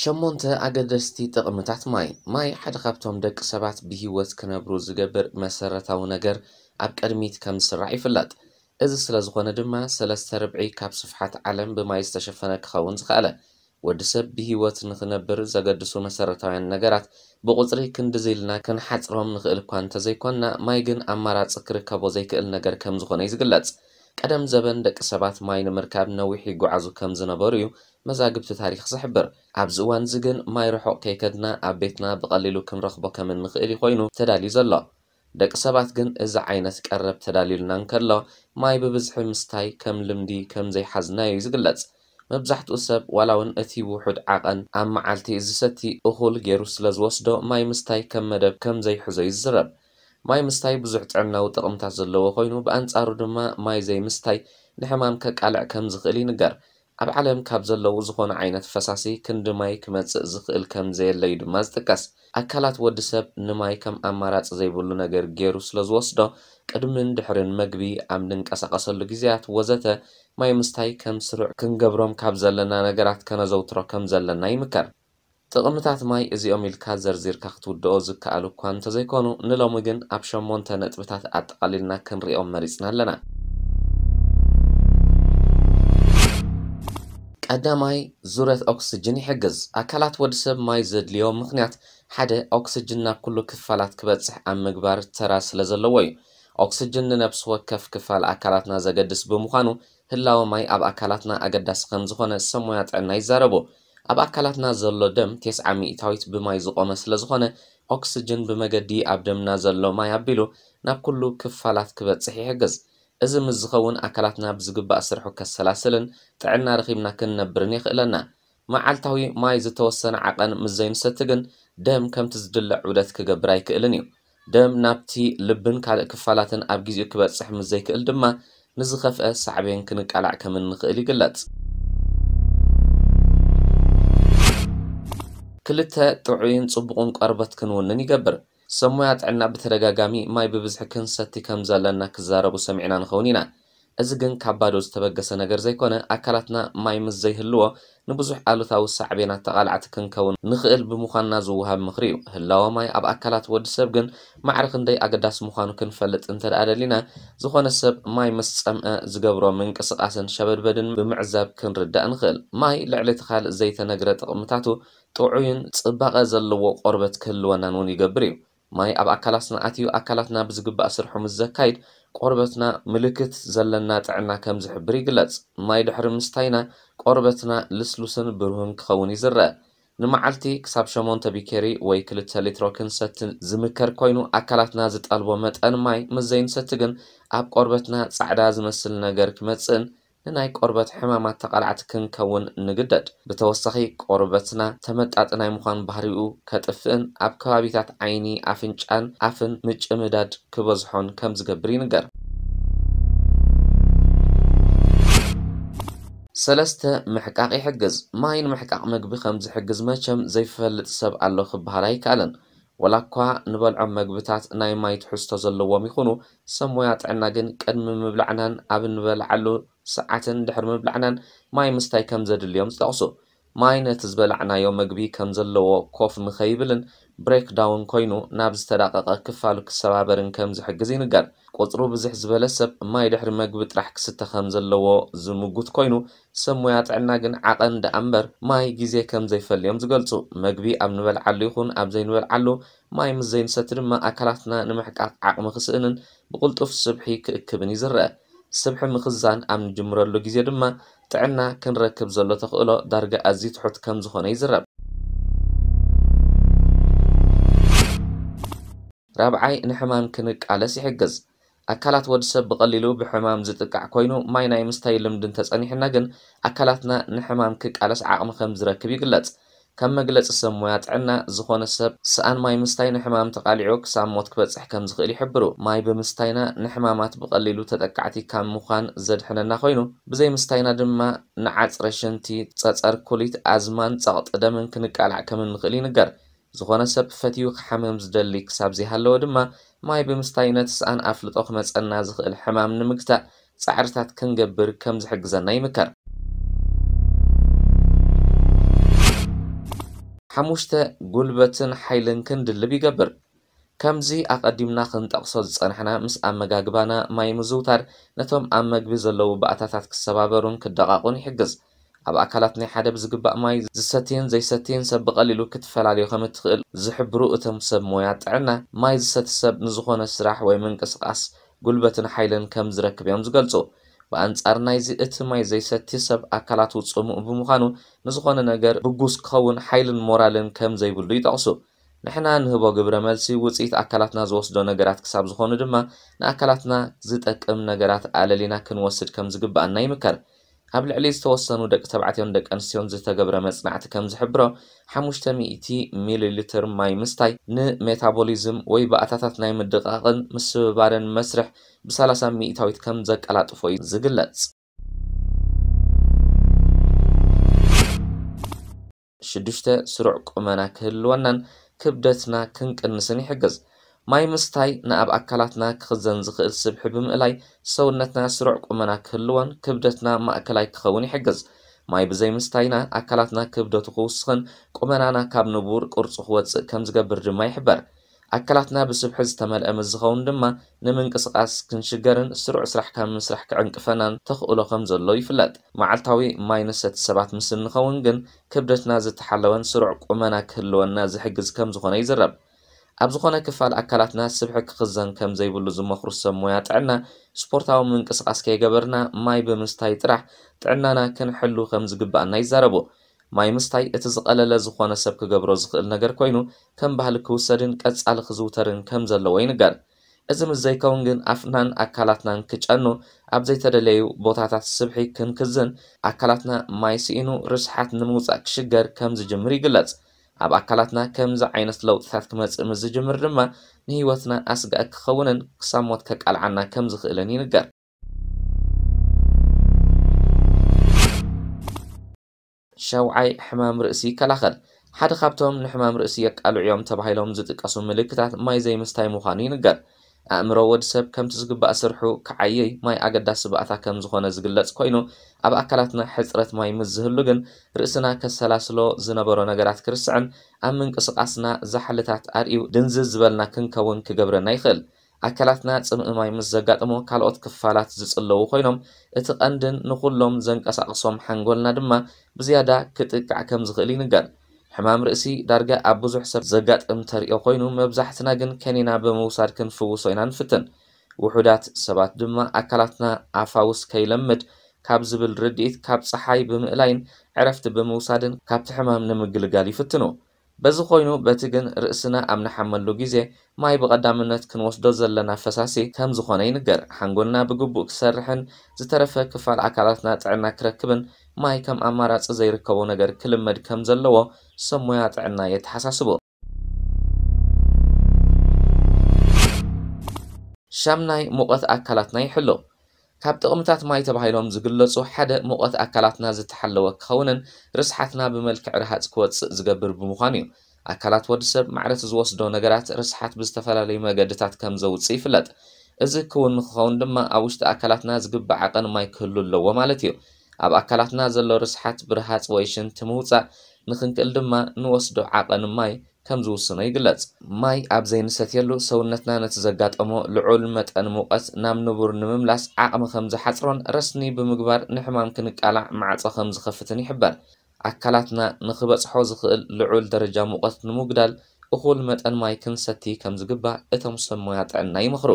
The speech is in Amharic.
ሸሞንተ ኣገደስቲ ጥቕምታት ማይ ማይ ሓደ ካብቶም ደቂ ሰባት ብሂወት ክነብሩ ዝገብር መሰረታዊ ነገር ኣብ ቅድሚት ከም ዝስራዕ ይፍለጥ እዚ ስለ ዝኾነ ድማ ሰለስተ ርብዒ ካብ ስፍሓት ዓለም ብማይ ዝተሸፈነ ክኸውን ዝኽኣለ ወዲ ሰብ ብሂወት ንክነብር ዘገድሱ መሰረታውያን ነገራት ብቁፅሪ ክንዲዘይልና ክንሓፅሮም ንኽእል እኳ እንተዘይኮንና ማይ ግን ኣማራፂ ክርከቦ ዘይክእል ነገር ከም ዝኾነ እዩ ዝግለጽ ቀደም ዘበን ደቂ ሰባት ማይ ንምርካብ ነዊሕ ይጓዓዙ ከም ዝነበሩ እዩ መዛግብቲ ታሪክ ዝሕብር ኣብዚ እዋን እዚ ግን ማይ ርሑቕ ከይከድና ኣብ ቤትና ብቐሊሉ ክንረኽቦ ከም እንኽእል ኮይኑ ተዳልዩ ዘሎ ደቂ ሰባት ግን እዚ ዓይነት ቀረብ ተዳልዩልና እንከሎ ማይ ብብዝሒ ምስታይ ከም ልምዲ ከም ዘይሓዝናዩ እዩ ዝግለጽ መብዛሕትኡ ሰብ ዋላ እውን እቲ ውሑድ ዓቐን ኣብ መዓልቲ ዝሰቲ እኹል ገይሩ ስለ ዝወስዶ ማይ ምስታይ ከም መደብ ከም ዘይሕዞ ይዝረብ ማይ ምስታይ ብዙሕ ጥዕናዊ ጥቕምታት ዘለዎ ኮይኑ ብኣንጻሩ ድማ ማይ ዘይምስታይ ንሕማም ከቃልዕ ከም ዝኽእል ይንገር ኣብ ዓለም ካብ ዘለዉ ዝኾነ ዓይነት ፈሳሲ ክንዲ ማይ ክመጽእ ዝኽእል ከም ዘየለዩ ድማ ዝጥቀስ ኣካላት ወዲ ሰብ ንማይ ከም ኣማራፂ ዘይብሉ ነገር ገይሩ ስለ ዝወስዶ ቅድምን ድሕርን መግቢ ኣብ ንንቀሳቐሰሉ ግዜያት ወዘተ ማይ ምስታይ ከም ስሩዕ ክንገብሮም ካብ ዘለና ነገራት ከነዘውትሮ ከም ዘለና ይምከር ጥቕምታት ማይ እዚኦም ኢልካ ዘርዚርካ ክትውድኦ ዝከኣሉ እኳ እንተዘይኮኑ ንሎሚ ግን ኣብ ሸሞንተ ነጥብታት ኣጠቓሊልና ክንሪኦም መሪፅና ኣለና ቀዳማይ ዙረት ኦክስጅን ይሕግዝ ኣካላት ወዲ ሰብ ማይ ዘድልዮ ምኽንያት ሓደ ኦክስጅን ናብ ኩሉ ክፋላት ክበፅሕ ኣብ ምግባር ተራ ስለ ዘለዎ እዩ ኦክስጅን ንነብሲ ወከፍ ክፋል ኣካላትና ዘገድስ ብምዃኑ ህላወ ማይ ኣብ ኣካላትና ኣገዳሲ ከም ዝኾነ ሰሞያ ጥዕና ይዛረቡ ኣብ ኣካላትና ዘሎ ደም ቴስዓ ሚእታዊት ብማይ ዝቆመ ስለ ዝኾነ ኦክስጅን ብመገዲ ኣብ ደምና ዘሎ ማይ ኣቢሉ ናብ ኩሉ ክፋላት ክበፅሕ ይሕግዝ እዚ ምስ ዝኸውን ኣካላትና ብዝግባእ ስርሑ ከሰላስልን ጥዕና ረኺብና ክንነብርን ይኽእለና መዓልታዊ ማይ ዝተወሰነ ዓቐን ምስ ዘይንሰቲ ግን ደም ከምቲ ዝድለ ዑደት ክገብር ኣይክእልን እዩ ደም ናብቲ ልብን ካልእ ክፋላትን ኣብ ግዜኡ ክበፅሕ ምስ ዘይክእል ድማ ንዝኸፍአ ሳዕብን ክንቃላዕ ከም እንኽእል ይግለጽ ክልተ ጥዑይን ጽቡቕን ቆርበት ክንውንን ይገብር ሰብ ጥዕና ብተደጋጋሚ ማይ ብብዝሒ ክንሰቲ ከም ዘለና ክዛረቡ ሰሚዕና ንኸውን ኢና أزجن كبادوز تبجس نجر زي كونه أكلتنا ما يمز هلوا نبزح على ثوس عبينا تقلعت كن كون نخيل بمخنا زوها مخريو هلوا ما أب أكلت ود سبجن ما عرفن دي أقداس مخانو كن فلت أنت الأدلينا زخون السب ما يمس أم زجبرو من قصة أسن شبر بدن بمعزب كن رد أنخل ما لعلة خال زي تنجر تقمتاتو طعين تبقى زلوا قربت كل ونانون يجبريو ما أب أكلتنا أتيو أكلتنا بزجب أسرحهم الزكايد ቆርበትና ምልክት ዘለና ጥዕና ከም ዝሕብር ይግለጽ ማይ ድሕሪ ምስታይና ቆርበትና ልስሉስን ብሩህን ክኸውን እዩ ዝረአ ንመዓልቲ ክሳብ 8 ቢኬሪ ወይ 2 ሊትሮ ክንሰትን ዝምከር ኮይኑ ኣካላትና ዝጠልቦ መጠን ማይ ምስ ዘይንሰቲ ግን ኣብ ቆርበትና ጻዕዳ ዝመስል ነገር ክመጽእን ንናይ ቆርበት ሕማማት ተቓልዓት ክንከውን ንግደድ ብተወሳኺ ቆርበትና ተመጣጥ ናይ ምዃን ባህሪኡ ከጥፍእን ኣብ ከባቢታት ዓይኒ ኣፍንጫን ኣፍን ምጭምዳድ ክበዝሖን ከም ዝገብር ይንገር ሰለስተ ምሕቃቕ ይሕግዝ ማይ ንምሕቃቕ ምግቢ ከም ዝሕግዝ መቸም ዘይፈልጥ ሰብ ኣሎ ክበሃል ኣይከኣለን ወላ እኳ ንበልዖም መግብታት ናይ ማይ ትሕዝቶ ዘለዎም ይኹኑ ሰብ ሞያ ጥዕና ግን ቅድሚ ምብላዕናን ኣብ ንበልዓሉ ስርዓትን ድሕሪ ምብላዕናን ማይ ምስታይ ከም ዘድልዮም ዝጠቕሱ ማይ ነቲ ዝበላዕናዮ መግቢ ከም ዘለዎ ኮፍ ንኸይብልን ብሬክዳውን ኮይኑ ናብ ዝተዳቐቐ ክፋሉ ክሰባበርን ከም ዝሕግዝ ይንገር ቁፅሩ ብዙሕ ዝበለ ሰብ ማይ ድሕሪ መግቢ ጥራሕ ክስተ ከም ዘለዎ ዝምጉት ኮይኑ ሰብ ሞያ ጥዕና ግን ዓቐ እንዳ እምበር ማይ ግዜ ከም ዘይፈልዮም ዝገልጹ መግቢ ኣብ ንበልዓሉ ይኹን ኣብ ዘይንበልዓሉ ማይ ምስ ዘይንሰቲ ድማ ኣካላትና ንምሕቃቅ ዓቕሚ ክስእንን ብቕልጡፍ ስብሒ ክእክብን እዩ ዝረአ ስብሒ ምኽዛን ኣብ ንጅምረሉ ግዜ ድማ ጥዕና ክንረክብ ዘሎ ተኽእሎ ዳርጋ ኣዝዩ ትሑት ከም ዝኾነ ይዝረብ ራብዓይ ንሕማም ክንቃለስ ይሕግዝ ኣካላት ወዲ ሰብ ብቐሊሉ ብሕማም ዝጥቃዕ ኮይኑ ማይ ናይ ምስታይ ልምድን ተጸኒሕና ግን ኣካላትና ንሕማም ክቃለስ ዓቕሚ ከም ዝረክብ ይግለጽ ከም መግለፂ ሰብ ሞያ ጥዕና ዝኾነ ሰብ ሰኣን ማይ ምስታይ ንሕማም ተቃሊዑ ክሳብ ሞት ክበፅሕ ከም ዝኽእል ይሕብሩ ማይ ብምስታይና ንሕማማት ብቐሊሉ ተጠቃዕቲ ካብ ምዃን ዘድሕነና ኮይኑ ብዘይ ምስታይና ድማ ንዓፅረ ሽንቲ ፀፀር ኩሊት ኣዝማን ፀቕጢ ደምን ክንቃላዕ ከም ንኽእል ይንገር ዝኾነ ሰብ ፈትዩ ክሓመም ዝደሊ ክሳብ ዘይሃለዎ ድማ ማይ ብምስታይ ነቲ ሰኣን ኣፍልጦ ክመፀና ዝኽእል ሕማም ንምግታእ ፃዕርታት ክንገብር ከም ዝሕግዘና ይምከር ሓሙሽተ ጉልበትን ሓይልን ክንድልብ ይገብር ከምዚ ኣቐዲምና ክንጠቕሶ ዝፀንሕና ምስ ኣመጋግባና ማይ ምዝውታር ነቶም ኣብ መግቢ ዘለዉ ባእታታት ክሰባበሩን ክደቓቑን ይሕግዝ ኣብ ኣካላት ናይ ሓደ ብዝግባእ ማይ ዝሰትየን ዘይሰትየን ሰብ ብቐሊሉ ክትፈላለዩ ከም እትኽእል ዝሕብሩ እቶም ሰብ ሞያ ጥዕና ማይ ዝሰቲ ሰብ ንዝኾነ ስራሕ ወይ ምንቅስቓስ ጉልበትን ሓይልን ከም ዝረክብ እዮም ዝገልጹ ብኣንጻር ናይዚ እቲ ማይ ዘይሰቲ ሰብ ኣካላቱ ጽሙእ ብምዃኑ ንዝኾነ ነገር ብጉስ ክኸውን ሓይልን ሞራልን ከም ዘይብሉ ይጠቕሱ ንሕና ንህቦ ግብረ መልሲ ውፅኢት ኣካላትና ዝወስዶ ነገራት ክሳብ ዝኾኑ ድማ ንኣካላትና ዝጠቅም ነገራት ኣለሊና ክንወስድ ከም ዝግባአና ይምከር ኣብ ልዕሊ ዝተወሰኑ ደቂ ተባዕትዮን ደቂ ኣንስትዮን ዝተገብረ መፅናዕቲ ከም ዝሕብሮ 500 ሚሊ ሊትር ማይ ምስታይ ንሜታቦሊዝም ወይ ባእታታት ናይ ምድቃቕን ምስብባርን መስርሕ ብ30 ሚእታዊት ከም ዘቀላጥፎ እዩ ዝግለጽ ሽዱሽተ ስሩዕ ቁመና ክህልወናን ክብደትና ክንቅንስን ይሕግዝ ማይ ምስታይ ንኣብ ኣካላትና ክኽዘን ዝኽእል ስብሒ ብምእላይ ሰውነትና ስሩዕ ቁመና ክህልዎን ክብደትና ማእከላይ ክኸውን ይሕግዝ ማይ ብዘይምስታይና ኣካላትና ክብደቱ ክውስኽን ቁመናና ካብ ንቡር ቅርፁ ክወፅእ ከም ዝገብር ድማ ይሕበር ኣካላትና ብስብሒ ዝተመልአ ምዝኸውን ድማ ንምንቅስቓስ ክንሽገርን ስሩዕ ስራሕ ካብ ምስራሕ ክዕንቅፈናን ተኽእሎ ከም ዘሎ ይፍለጥ መዓልታዊ ማይ ንሰቲ ሰባት ምስ እንኸውን ግን ክብደትና ዝተሓለወን ስሩዕ ቁመና ክህልወና ዝሕግዝ ከም ዝኾነ ይዝረብ ኣብ ዝኾነ ክፋል ኣካላትና ስብሒ ክኽዘን ከም ዘይብሉ ዝመኽሩ ሰብ ሞያ ጥዕና ስፖርታዊ ምንቅስቓስ ከይገበርና ማይ ብምስታይ ጥራሕ ጥዕናና ክንሕሉ ከም ዝግባአና ይዛረቡ ማይ ምስታይ እቲ ዝቐለለ ዝኾነ ሰብ ክገብሮ ዝኽእል ነገር ኮይኑ ከም ባህሊ ክውሰድን ቀጻሊ ክዝውተርን ከም ዘለዎ ይንገር እዚ ምስ ዘይከውን ግን ኣፍናን ኣካላትናን ክጨኑ ኣብ ዘይተደለዩ ቦታታት ስብሒ ክንክዝን ኣካላትና ማይ ስኢኑ ርስሓት ንምውፃእ ክሽገር ከም ዝጅምር ይግለጽ أب أكلاتنا كمزة عينس لو تثاث كمز إمز جمر رما نهيواتنا أسق أكخونن كساموات كاك ألعنا كمزة خيلاني نقر شوعي حمام رئيسي كالأخل حد خابتهم نحمام رئيسي يكالو عيوم تبهي لهم زدك أسو ملكتات ما يزي مستاي مخاني ኣእምሮ ወዲ ሰብ ከምቲ ዝግባእ ስርሑ ክዓየይ ማይ ኣገዳሲ ባእታ ከም ዝኾነ ዝግለጽ ኮይኑ ኣብ ኣካላትና ሕፅረት ማይ ምስ ዝህሉ ግን ርእስና ከሰላስሎ ዝነበሮ ነገራት ክርስዕን ኣብ ምንቅስቓስና ዛሕልታት ኣርእዩ ድንዝዝ ዝበልና ክንከውን ክገብረና ይኽእል ኣካላትና ፅምኢ ማይ ምስ ዘጋጥሞ ካልኦት ክፋላት ዝፅለዉ ኮይኖም እቲ ቐንድን ንኹሎም ዘንቀሳቕሶም ሓንጎልና ድማ ብዝያዳ ክጥቃዕ ከም ዝኽእል ይንገር ሕማም ርእሲ ዳርጋ ኣብ ብዙሕ ሰብ ዘጋጥም ተርእዮ ኮይኑ መብዛሕትና ግን ከኒና ብምውሳድ ክንፍውሶ ኢና ንፍትን ውሑዳት ሰባት ድማ ኣካላትና ኣፋውስ ከይለምድ ካብ ዝብል ርድኢት ካብ ፀሓይ ብምእላይን ዕረፍቲ ብምውሳድን ካብቲ ሕማም ንምግልጋል ይፍትኑ በዚ ኮይኑ በቲ ግን ርእስና ኣብ ንሓመሉ ግዜ ማይ ብቐዳምነት ክንወስዶ ዘለና ፈሳሲ ከም ዝኾነ ይንገር ሓንጎልና ብግቡእ ክሰርሕን ዝተረፈ ክፋል ኣካላትና ጥዕና ክረክብን ማይ ከም ኣማራፂ ዘይርከቦ ነገር ክልመድ ከም ዘለዎ ሰብ ሞያ ጥዕና የተሓሳስቡ ሻምናይ ሙቐት ኣካላትና ይሕሉ ካብ ጥቕምታት ማይ ተባሂሎም ዝግለጹ ሓደ ሙቐት ኣካላትና ዝተሓለወ ክኸውንን ርስሓትና ብመልክዕ ርሃፅ ክወፅእ ዝገብር ብምዃኑ እዩ ኣካላት ወዲ ሰብ ማዕረት ዝወስዶ ነገራት ርስሓት ብዝተፈላለዩ መገድታት ከም ዘውፅእ ይፍለጥ እዚ ክውን ንክኸውን ድማ ኣብ ውሽጢ ኣካላትና ዝግባእ ዓቐን ማይ ክህሉ ኣለዎ ማለት እዩ ኣብ ኣካላትና ዘሎ ርስሓት ብርሃፅ ወይ ሽንቲ ምውፃእ ንክንክእል ድማ ንወስዶ ዓቐን ማይ ከም ዝውስኖ ይግለጽ ማይ ኣብ ዘይንሰትየሉ ሰውነትና ነቲ ዘጋጠሞ ልዑል መጠን ሙቐት ናብ ንቡር ንምምላስ ዓቕሚ ከም ዝሓፅሮን ረስኒ ብምግባር ንሕማም ክንቃላዕ ማዕፆ ከም ዝኸፍትን ይሕበር ኣካላትና ንክበፅሖ ዝኽእል ልዑል ደረጃ ሙቐት ንምጉዳል እኹል መጠን ማይ ክንሰቲ ከም ዝግባእ እቶም ሰብ ሞያ ጥዕና ይምኽሩ